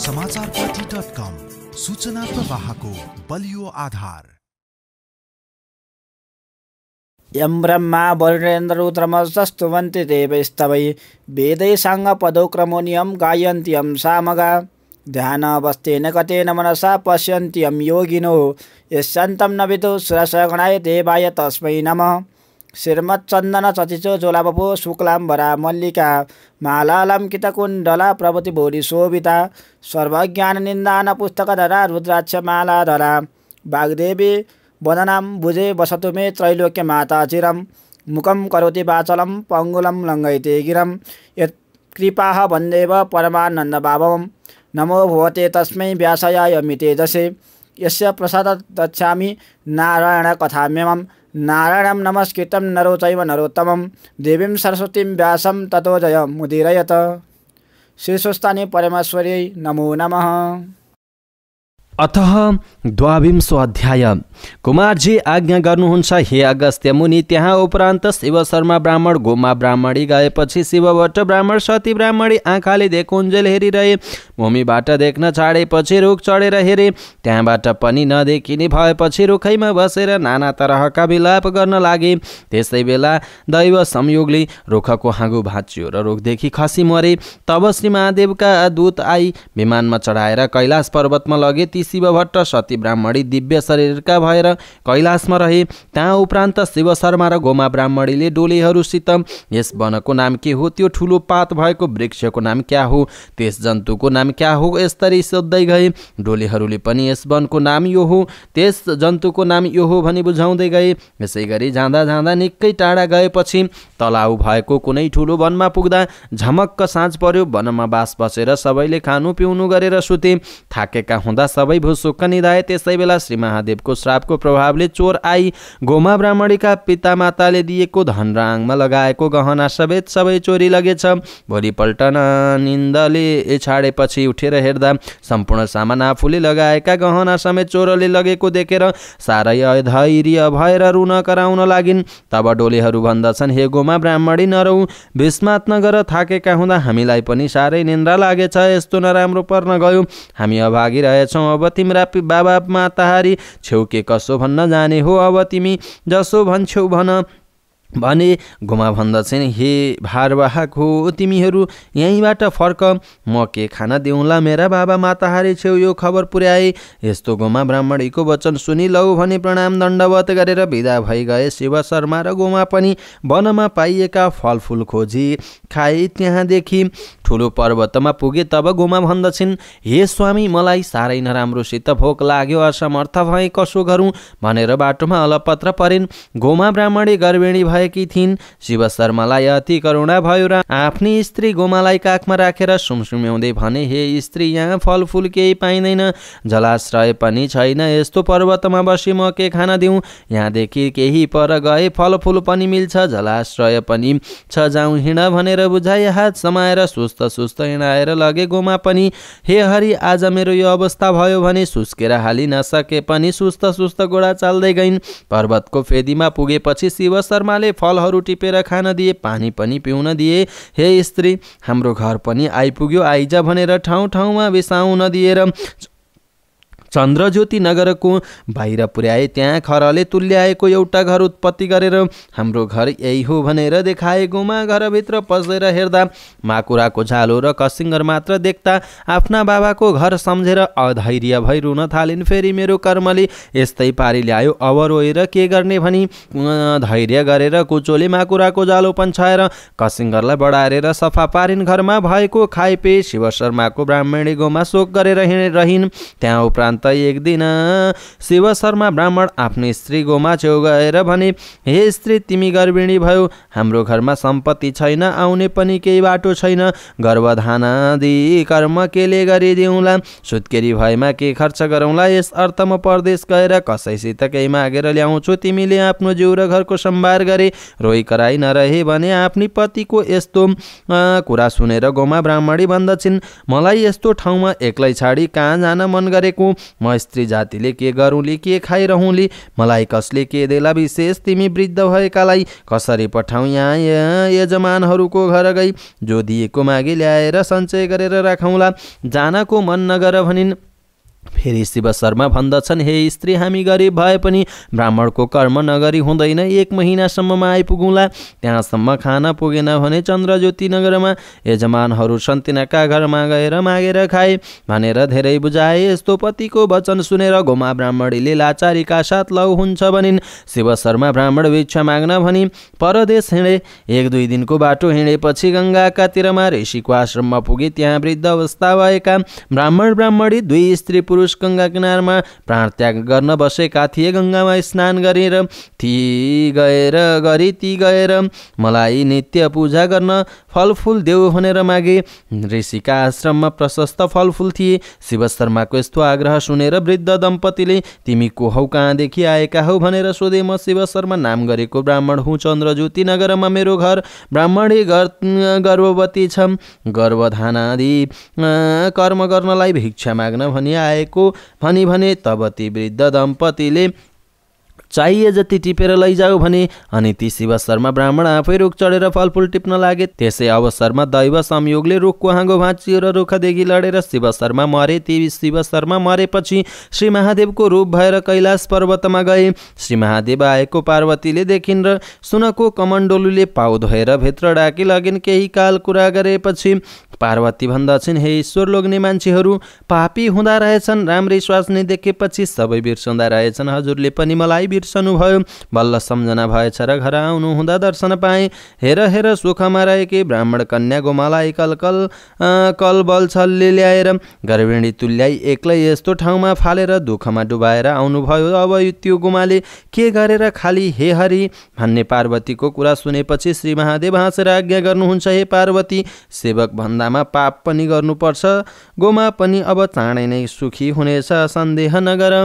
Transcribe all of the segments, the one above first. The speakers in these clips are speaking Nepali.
समाचारपाटी सूचना प्रवाहको बलियो आधार यम ब्रह्मा वरुणेन्द्ररुद्रमस्तुवन्ति देवैस्तवै वेदैसाङ्ग पदोक्रमो नियम गायन्त्यं सामगा ध्यानावस्थेन कतेन मनसा पश्यन्त्यं योगिनो यस्यन्तं न विदुः सुरसगणाय देवाय तस्मै नमः श्रीमत् चन्दन चचिचो शुक्लाम शुक्लाम्बरा मल्लिका मालालम कितकुण्डला प्रभति भोरी शोभिता सर्वज्ञान निन्दान पुस्तक धरा रुद्राक्ष धरा बागदेवी वदनाम भुजे वसतु मे त्रैलोक्य माता चिरम मुखम करोति वाचलम पङ्गुलम लङ्गैते गिरम यत् कृपाः वन्देव परमानन्द भावम नमो भवते तस्मै व्यासयाय मितेजसे यस्य प्रसाद दक्षामि नारायणकथाम्यमम् नारायणं नमस्कृत नरो चैव नरोत्तमं सरस्वती सरस्वतीं व्यासं ततो जयमुदीरयत श्रीस्वस्थाने नमो नमः अथ द्वाविंशो अध्याय कुमारजी आज्ञा गर्नुहुन्छ हे अगस्त्य मुनि त्यहाँ उपरान्त शिव शर्मा ब्राह्मण गोमा ब्राह्मणी गएपछि शिवबाट ब्राह्मण सती ब्राह्मणी आँखाले देखुन्जेल हेरिरहे भूमिबाट देख्न चाडेपछि रुख चढेर हेरे त्यहाँबाट पनि नदेखिने भएपछि रुखैमा बसेर नाना तरहका विलाप गर्न लागे त्यसै बेला दैव संयोगले रुखको हाँगो भाँचियो र रुखदेखि खसी मरे तब श्री महादेवका दूत आई विमानमा चढाएर कैलाश पर्वतमा लगे ती शिवभट्ट सती ब्राह्मणी दिव्य शरीरका भएर कैलाशमा रहे त्यहाँ उपरान्त शिव शर्मा र गोमा ब्राह्मणीले डोलेहरूसित यस वनको नाम के हो त्यो ठुलो पात भएको वृक्षको नाम क्या हो त्यस जन्तुको नाम क्या हो यसरी सोद्धै गए डोलेहरूले पनि यस वनको नाम यो हो त्यस जन्तुको नाम यो हो भनी बुझाउँदै गए यसै गरी जाँदा जाँदा निकै टाढा गएपछि तलाउ भएको कुनै ठुलो वनमा पुग्दा झमक्क साँझ पर्यो वनमा बास बसेर सबैले खानु पिउनु गरेर सुते थाकेका हुँदा सबै भो निधाए त्यसै बेला श्री महादेवको श्रापको प्रभावले चोर आई घोमा ब्राह्मणीका माताले दिएको धन लगाएको गहना सबै सबै चोरी लगेछ भोलिपल्ट निन्दले छाडेपछि उठेर हेर्दा सम्पूर्ण सामान आफूले लगाएका गहना समेत चोरले लगेको देखेर साह्रै अधैर्य भएर रुन कराउन लागिन् तब डोलेहरू भन्दछन् हे गोमा ब्राह्मणी नरौ भीष्मात नगर थाकेका हुँदा हामीलाई पनि साह्रै निन्द्रा लागेछ यस्तो नराम्रो पर्न गयो हामी अभागी रहेछौँ अब तिम्रा बाबा माताहारी छेउके कसो भन्न जाने हो अब तिमी जसो भन्छौ भन भने गुमा भन्दछन् हे भारवाहक हो तिमीहरू यहीँबाट फर्क म के खाना दिउँला मेरा बाबा माताहारी छेउ यो खबर पुर्याए यस्तो गोमा ब्राह्मणीको वचन सुनि लौ भने प्रणाम दण्डवत गरेर विदा भइगए शिव शर्मा र गोमा पनि वनमा पाइएका फलफुल खोजी खाए त्यहाँदेखि ठुलो पर्वतमा पुगे तब गोमा भन्दछिन् हे स्वामी मलाई साह्रै नराम्रोसित भोक लाग्यो असमर्थ भएँ कसो गरौँ भनेर बाटोमा अलपत्र परिन् गोमा ब्राह्मणी गर्वेणी भए भएकी थिइन् शिव शर्मालाई अति करुणा भयो र आफ्नै स्त्री गोमालाई काखमा राखेर सुमसुम्याउँदै भने हे स्त्री यहाँ फलफुल केही पाइँदैन जलाश्रय पनि छैन यस्तो पर्वतमा बसी म के खान दिउँ यहाँदेखि केही पर गए फलफुल पनि मिल्छ जलाश्रय पनि छ जाउँ हिँड भनेर बुझाइ हात समाएर सुस्त सुस्त हिँडाएर लगे गोमा पनि हे हरि आज मेरो यो अवस्था भयो भने सुस्केर हालि नसके पनि सुस्त सुस्त गोडा चाल्दै गइन् पर्वतको फेदीमा पुगेपछि शिव शर्माले फलहरू टिपेर खान दिए पानी पनि पिउन दिए हे स्त्री हाम्रो घर पनि आइपुग्यो आइज भनेर ठाउँ ठाउँमा बिसाउन दिएर चन्द्रज्योति नगरको बाहिर पुर्याए त्यहाँ खरले तुल्याएको एउटा घर उत्पत्ति गरेर हाम्रो घर यही हो भनेर देखाएकोमा घरभित्र पसेर हेर्दा माकुराको झालो र कसिङ्गर मात्र देख्दा आफ्ना बाबाको घर सम्झेर अधैर्य भई रुन थालिन् फेरि मेरो कर्मले यस्तै पारी ल्यायो अब रोएर के गर्ने भनी धैर्य गरेर कुचोले माकुराको जालो पन्छाएर कसिङ्गरलाई बढाएर सफा पारिन् घरमा भएको खाइपे शिव शर्माको ब्राह्मणी गोमा शोक गरेर हिँडेर रहिन् त्यहाँ उपरान्त अन्तै एक दिन शिव शर्मा ब्राह्मण आफ्नो स्त्री गोमा छेउ गएर भने हे स्त्री तिमी गर्भिणी भयो हाम्रो घरमा सम्पत्ति छैन आउने पनि केही बाटो छैन गर्भधान आदि कर्म केले गरिदिउँला सुत्केरी भएमा के खर्च गरौँला यस अर्थमा परदेश गएर कसैसित केही मागेर ल्याउँछु तिमीले आफ्नो जिउ र घरको सम्भार गरे रोइ कराइ नरहे भने आफ्नी पतिको यस्तो कुरा सुनेर गोमा ब्राह्मणी भन्दछिन् मलाई यस्तो ठाउँमा एक्लै छाडी कहाँ जान मन गरेको म स्त्री जातिले के लि के खाइरहँली मलाई कसले के देला विशेष तिमी वृद्ध भएकालाई कसरी पठाउ यहाँ यजमानहरूको घर गई जो दिएको मागे ल्याएर सञ्चय गरेर राखौँला जानको मन नगर भनिन् फेरि शिव शर्मा भन्दछन् हे स्त्री हामी गरिब भए पनि ब्राह्मणको कर्म नगरी हुँदैन एक महिनासम्ममा आइपुगौँला त्यहाँसम्म खाना पुगेन भने चन्द्रज्योति नगरमा यजमानहरू छन् तिनका घरमा गएर मागेर खाए भनेर धेरै बुझाए यस्तो पतिको वचन सुनेर घुमा ब्राह्मणीले लाचारीका साथ लौ हुन्छ भनिन् शिव शर्मा ब्राह्मण वृक्ष माग्न भनी परदेश हिँडे एक दुई दिनको बाटो हिँडेपछि गङ्गाका तिरमा ऋषिको आश्रममा पुगे त्यहाँ वृद्ध अवस्था भएका ब्राह्मण ब्राह्मणी दुई स्त्री पुरुष गङ्गा किनारमा प्राण त्याग गर्न बसेका थिए गङ्गामा स्नान गरेर ती गएर गरी ती गएर मलाई नित्य पूजा गर्न फलफुल देऊ भनेर मागे ऋषिका आश्रममा प्रशस्त फलफुल थिए शिव शर्माको यस्तो आग्रह सुनेर वृद्ध दम्पतिले तिमी को हौ कहाँदेखि आएका हौ भनेर सोधे म शिव शर्मा नाम गरेको ब्राह्मण हुँ चन्द्र ज्योति नगरमा मेरो घर ब्राह्मणी घर गर्भवती छन् गर्भधानादि कर्म गर्नलाई भिक्षा माग्न भनी आए आएको भनी भने तब ती वृद्ध दम्पतिले चाहिए जति टिपेर लैजाऊ भने अनि ती शिव शर्मा ब्राह्मण आफै रुख चढेर फलफुल टिप्न लागे त्यसै अवसरमा दैव संयोगले रुखको हाँगो र रुखदेखि लडेर शिव शर्मा मरे ती शिव शर्मा मरेपछि श्री महादेवको रूप भएर कैलाश पर्वतमा गए श्री महादेव आएको पार्वतीले देखिन् र सुनको कमण्डोलुले पाउ धोएर भित्र डाकी लगिन् केही काल कुरा गरेपछि पार्वती भन्दछिन् हे ईश्वर लोग्ने मान्छेहरू पापी हुँदा रहेछन् राम्रै श्वास नै देखेपछि सबै बिर्सुँदा रहेछन् हजुरले पनि मलाई बिर्सनुभयो बल्ल सम्झना भएछ र घर आउनुहुँदा दर्शन पाएँ हेर हेर सुखमा रहेकी ब्राह्मण कन्या गोमालाई कलकल कल कल बल छलले ल्याएर गर्भिणी तुल्याई एक्लै यस्तो ठाउँमा फालेर दुःखमा डुबाएर आउनुभयो अब त्यो गुमाले के गरेर खाली हे हरि भन्ने पार्वतीको कुरा सुनेपछि श्री महादेव हाँसेर आज्ञा गर्नुहुन्छ हे पार्वती सेवक भन्दामा पाप पनि गर्नुपर्छ गोमा पनि अब चाँडै नै सुखी हुनेछ सन्देह नगर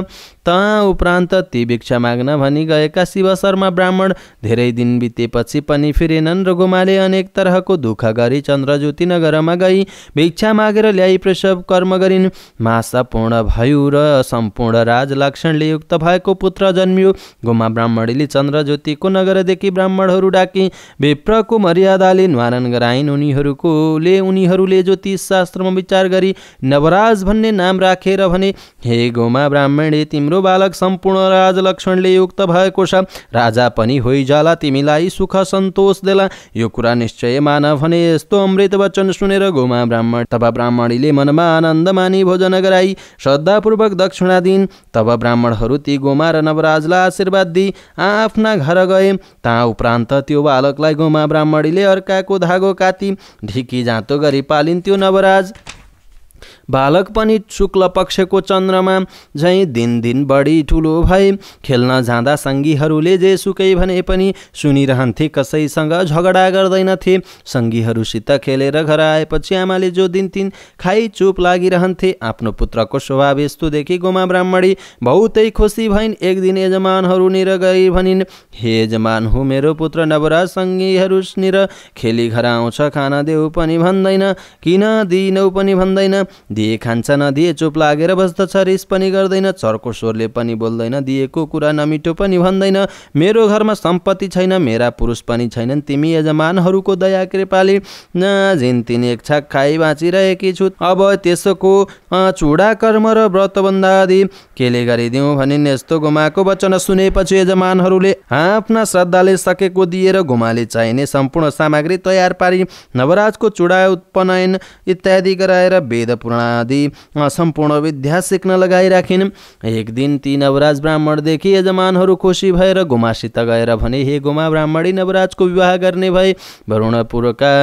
तँ उपरान्त ती भिक्षा माग्न भनी गएका शिव शर्मा ब्राह्मण धेरै दिन बितेपछि पनि फिरेनन् रघुमाले अनेक तरहको दुःख गरी चन्द्रज्योति नगरमा गई भिक्षा मागेर ल्याई प्रसव कर्म गरिन् मासा पूर्ण भयो र सम्पूर्ण राजलक्षणले युक्त भएको पुत्र जन्मियो गुमा ब्राह्मणले चन्द्रज्योतिको नगरदेखि ब्राह्मणहरू डाके विप्रको मर्यादाले निवारण गराइन् उनीहरूकोले उनीहरूले ज्योतिष शास्त्रमा विचार गरी नवराज भन्ने नाम राखेर भने हे गोमा ब्राह्मणे तिम्रो सानो बालक सम्पूर्ण राजलक्षणले युक्त भएको छ राजा पनि होइजाला तिमीलाई सुख सन्तोष देला यो कुरा निश्चय मान भने यस्तो अमृत वचन सुनेर गोमा ब्राह्मण तब ब्राह्मणीले मनमा आनन्द मानी भोजन गराई श्रद्धापूर्वक दक्षिणा दिन तब ब्राह्मणहरू ती गोमा र नवराजलाई आशीर्वाद दिई आफ्ना घर गए ता उपरान्त त्यो बालकलाई गोमा ब्राह्मणीले अर्काको धागो काती ढिकी जाँतो गरी पालिन्थ्यो नवराज बालक पनि शुक्ल पक्षको चन्द्रमा झैँ दिनदिन बढी ठुलो भए खेल्न जाँदा सङ्गीहरूले जे सुकै भने पनि सुनिरहन्थे कसैसँग झगडा गर्दैनथे सङ्गीहरूसित खेलेर घर आएपछि आमाले जो दिन तिन खाइ चुप लागिरहन्थे आफ्नो पुत्रको स्वभाव यस्तो यस्तोदेखि गोमा ब्राह्मणी बहुतै खुसी भइन् एक दिन यजमानहरू निर गई भनिन् हे यजमान हो मेरो पुत्र नवराज सङ्गीहरू निर खेली घर आउँछ खाना देऊ पनि भन्दैन किन दिनौ पनि भन्दैन दिए खान्छ नदिए चुप लागेर बस्दछ रिस पनि गर्दैन चर्को स्वरले पनि बोल्दैन दिएको कुरा नमिठो पनि भन्दैन मेरो घरमा सम्पत्ति छैन मेरा पुरुष पनि छैनन् तिमी यजमानहरूको दया कृपाले तिन एक छाक खाइ बाँचिरहेकी छु अब त्यसको चुडा कर्म र व्रतबन्ध आदि केले गरिदिउँ भनिन् यस्तो गुमाको वचन सुनेपछि यजमानहरूले आफ्ना श्रद्धाले सकेको दिएर गुमाले चाहिने सम्पूर्ण सामग्री तयार पारी नवराजको चुडा उत्पनयन इत्यादि गराएर वेद पुराण आदि सम्पूर्ण विद्या सिक्न लगाइराखिन् एक दिन ती नवराज ब्राह्मणदेखि यजमानहरू खुसी भएर गुमासित गएर भने हे गुमा ब्राह्मणी नवराजको विवाह गर्ने भए वरुणपुरका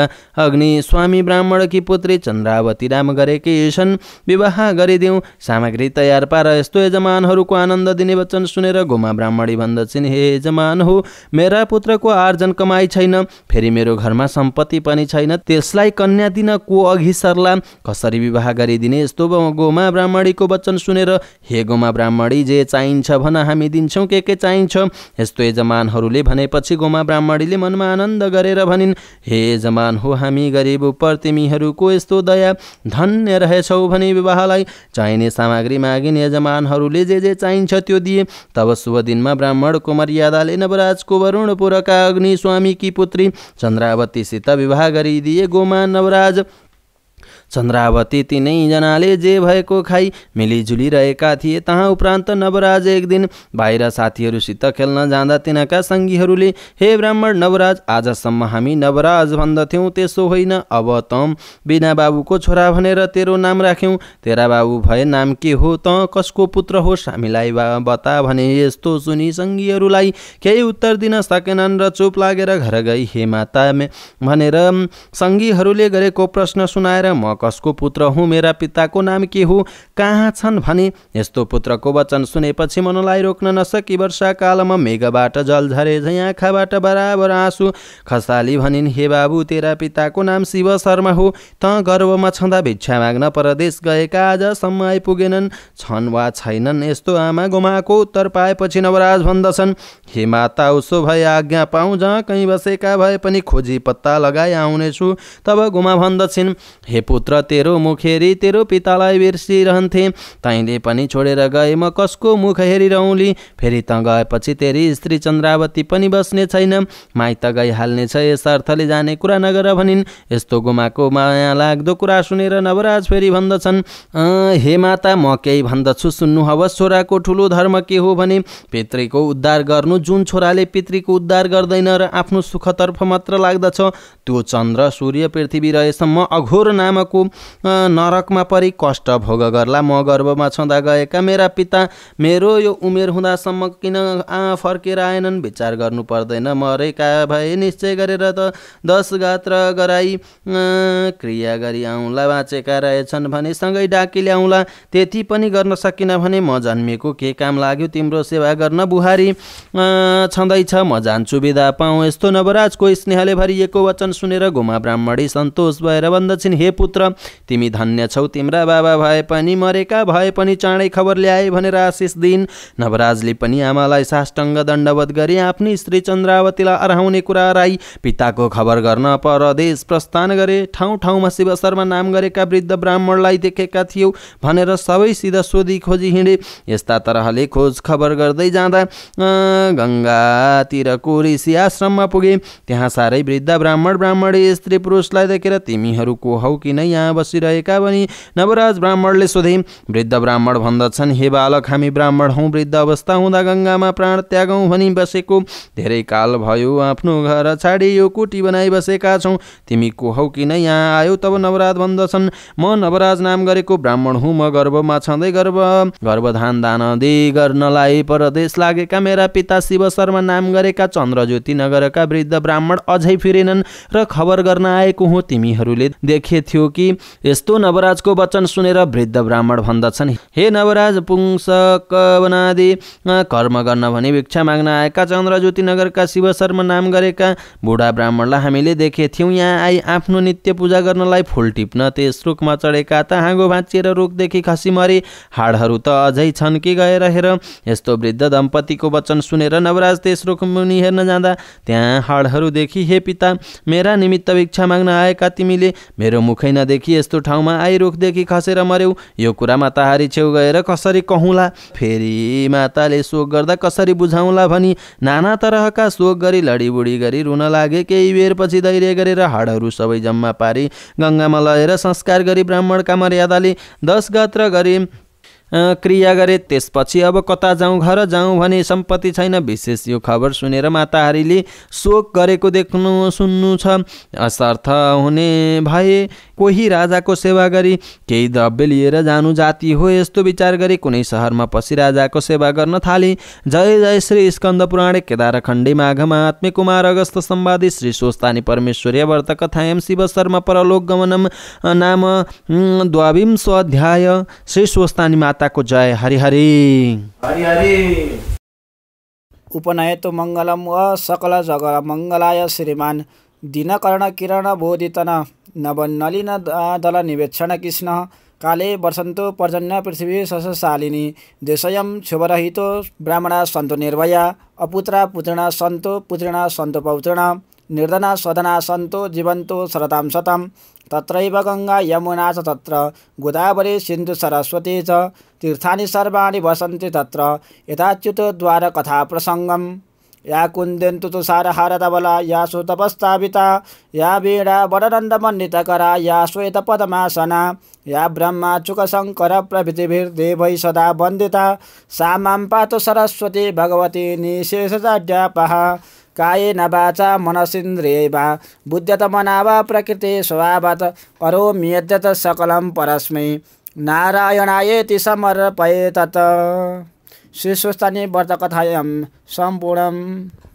अग्नि स्वामी ब्राह्मण ब्राह्मणकी पुत्री चन्द्रावती राम गरेकी छन् विवाह गरिदिउँ सामग्री तयार पार यस्तो यजमानहरूको आनन्द दिने वचन सुनेर गुमा ब्राह्मणी भन्दछिन् हे यजमान हो मेरा पुत्रको आर्जन कमाई छैन फेरि मेरो घरमा सम्पत्ति पनि छैन त्यसलाई कन्या दिन को अघि सर्ला कसरी विवाह गरे दिने यस्तो गोमा ब्राह्मणीको वचन सुनेर हे गोमा ब्राह्मणी जे चाहिन्छ भन हामी दिन्छौँ के के चाहिन्छ यस्तो यजमानहरूले भनेपछि गोमा ब्राह्मणीले मनमा आनन्द गरेर भनिन् हे यजमान हो हामी गरिब प्रतिमीहरूको यस्तो दया धन्य रहेछौ भने विवाहलाई चाहिने सामग्री मागिन् यजमानहरूले जे जे चाहिन्छ त्यो दिए तब शुभ दिनमा ब्राह्मणको मर्यादाले नवराजको वरुणपुरका अग्नि स्वामीकी पुत्री चन्द्रावतीसित विवाह गरिदिए गोमा नवराज चन्द्रावती तिनैजनाले जे भएको खाई मिलिजुली थिए तहाँ उपरान्त नवराज एक दिन बाहिर साथीहरूसित खेल्न जाँदा तिनका सङ्घीहरूले हे ब्राह्मण नवराज आजसम्म हामी नवराज भन्दथ्यौँ त्यसो होइन अब त बिना बाबुको छोरा भनेर तेरो नाम राख्यौँ तेरा बाबु भए नाम के हो त कसको पुत्र होस् हामीलाई बता भने यस्तो सुनि सङ्घीहरूलाई केही उत्तर दिन सकेनन् र चुप लागेर घर गई हे माता भनेर सङ्घीहरूले गरेको प्रश्न सुनाएर म कसको पुत्र हुँ मेरा पिताको नाम के हो कहाँ छन् भने यस्तो पुत्रको वचन सुनेपछि मनलाई रोक्न नसकी वर्षाकालमा मेघबाट जल झरे झै आँखाबाट बराबर आँसु खसाली भनिन् हे बाबु तेरा पिताको नाम शिव शर्मा हो त गर्वमा छँदा भिक्षा माग्न परदेश गएका आजसम्म आइपुगेनन् छन् वा छैनन् यस्तो आमा गुमाको उत्तर पाएपछि नवराज भन्दछन् हे माता उसो भए आज्ञा पाउँ जहाँ कहीँ बसेका भए पनि खोजी पत्ता लगाई आउनेछु तब गुमा भन्दछिन् हे पुत्र पुत्र तेरो मुख हेरी तेरो पितालाई बिर्सिरहन्थे तैँले पनि छोडेर गए म कसको मुख हेरिरहँली फेरि त गएपछि तेरी स्त्री चन्द्रावती पनि बस्ने छैन माइत गइहाल्ने छ अर्थले जाने कुरा नगर भनिन् यस्तो गुमाको माया लाग्दो कुरा सुनेर नवराज फेरि भन्दछन् हे माता म केही भन्दछु सुन्नु हवस् छोराको ठुलो धर्म के हो भने पितृको उद्धार गर्नु जुन छोराले पितृको उद्धार गर्दैन र आफ्नो सुखतर्फ मात्र लाग्दछ त्यो चन्द्र सूर्य पृथ्वी रहेसम्म अघोर नामको नरकमा परी कष्ट भोग गर्ला म गर्वमा छँदा गएका मेरा पिता मेरो यो उमेर हुँदासम्म किन आ फर्केर आएनन् विचार गर्नु पर्दैन मरेका भए निश्चय गरेर त दस गात्र गराई क्रिया गरी आउँला बाँचेका रहेछन् भने सँगै डाकी ल्याउँला त्यति पनि गर्न सकिनँ भने म जन्मेको के काम लाग्यो तिम्रो सेवा गर्न बुहारी छँदैछ म जान्छु विदा पाऊँ यस्तो नवराजको स्नेहले भरिएको वचन सुनेर घुमा ब्राह्मणी सन्तोष भएर भन्दछिन् हे पुत्र मात्र तिमी धन्य छौ तिम्रा बाबा भए पनि मरेका भए पनि चाँडै खबर ल्याए भनेर आशिष दिन नवराजले पनि आमालाई साष्टङ्ग दण्डवत गरी आफ्नै स्त्री चन्द्रावतीलाई अर्हाउने कुरा राई पिताको खबर गर्न परदेश प्रस्थान गरे ठाउँ ठाउँमा शिव शर्मा नाम गरेका वृद्ध ब्राह्मणलाई देखेका थियौ भनेर सबै सबैसित सोधी खोजी हिँडे यस्ता तरहले खोज खबर गर्दै जाँदा गङ्गातिरको ऋषि आश्रममा पुगे त्यहाँ साह्रै वृद्ध ब्राह्मण ब्राह्मणी स्त्री पुरुषलाई देखेर तिमीहरू को हौ कि नै यहाँ बसिरहेका पनि नवराज ब्राह्मणले सोधे वृद्ध ब्राह्मण भन्दछन् हे बालक हामी ब्राह्मण हौँ वृद्ध अवस्था हुँदा गङ्गामा प्राण त्यागौँ भनी बसेको धेरै काल भयो आफ्नो घर छाडी यो कुटी बनाई बसेका छौँ तिमी को हौ किन यहाँ आयो तब नवराज भन्दछन् म नवराज नाम गरेको ब्राह्मण हुँ म गर्वमा छँदै गर्व धान दान दे गर्नलाई परदेश लागेका मेरा पिता शिव शर्मा नाम गरेका चन्द्रज्योति नगरका वृद्ध ब्राह्मण अझै फिरेनन् र खबर गर्न आएको हो तिमीहरूले देखेथ्यो कि कि यस्तो नवराजको वचन सुनेर वृद्ध ब्राह्मण भन्दछन् हे नवराज बनादि कर्म गर्न भने भिक्षा माग्न आएका चन्द्रज्योति नगरका शिव शर्मा नाम गरेका बुढा ब्राह्मणलाई हामीले देखेथ्यौँ यहाँ आई आफ्नो नित्य पूजा गर्नलाई फुल टिप्न त्यस रुखमा चढेका त हाँगो भाँचिएर रुखदेखि खसी मरे हाडहरू त अझै छन् कि गएर हेर यस्तो वृद्ध दम्पतिको वचन सुनेर नवराज त्यस रुख मुनि हेर्न जाँदा त्यहाँ हाडहरू देखि हे पिता मेरा निमित्त भिक्षा माग्न आएका तिमीले मेरो मुखै नदे देखि यस्तो ठाउँमा आई रुखदेखि खसेर मर्यौ यो कुरा माताहारी छेउ गएर कसरी कहुँला फेरि माताले शोक गर्दा कसरी बुझाउँला भनी नाना तरहका शोक गरी लडीबुडी गरी रुन लागे केही बेरपछि धैर्य गरेर हाडहरू सबै जम्मा पारी गङ्गामा लगेर संस्कार गरी ब्राह्मणका मर्यादाले दस गात्र गरी क्रिया गरे त्यसपछि अब कता जाउँ घर जाउँ भने सम्पत्ति छैन विशेष यो खबर सुनेर माताहारीले शोक गरेको देख्नु सुन्नु छ असर्थ हुने भए कोही राजाको सेवा गरी केही द्रव्य लिएर जानु जाति हो यस्तो विचार गरी कुनै सहरमा पसी राजाको सेवा गर्न थाले जय जय श्री स्कन्द पुराणे केदारखण्डे माघमा कुमार अगस्त सम्वादी श्री स्वस्तानी परमेश्वरीय वर्त एम शिव शर्मा परलोक गमनम नाम द्वाविम स्वाध्याय श्री स्वस्तानी माताको जय हरिहरि हरिहरि उपनयतु मङ्गलम व सकल जगल मङ्गलाय श्रीमान दिनकर्ण किरण बोधितन नवन्नलिन कृष्ण काले वर्षन्तो पर्जन्य पृथ्वी सालिनी देशयम् क्षुभरहितो ब्राह्मणा सन्तो निर्भया अपुत्रा पुत्रिणा सन्तो पुत्रिणा सन्तो पौत्रिणा निर्धना सधना सन्तो जीवन्तो सरतां सतां तत्रैव गङ्गा यमुना च तत्र गोदावरी सिन्धु सरस्वती च तीर्थानि सर्वाणि वसन्ति तत्र यथाच्युतद्वारकथाप्रसङ्गम् या कुन्देन्तु तुषारहारतबला या सुतपस्ताविता या वीणा वडदण्डमन्डितकरा या श्वेतपदमासना या ब्रह्माचुकशङ्कर प्रभृतिभिर्देवै सदा वन्दिता सा मां पातु सरस्वती भगवती निशेषजाड्यापः काये न वाचा मनसिन्द्रियै वा बुद्ध्यतमना वा प्रकृति स्वभावत अरोमियत सकलं परस्मै नारायणायेति समर्पयेतत श्रीस्वस्तानि वर्तकथायां सम्पूर्ण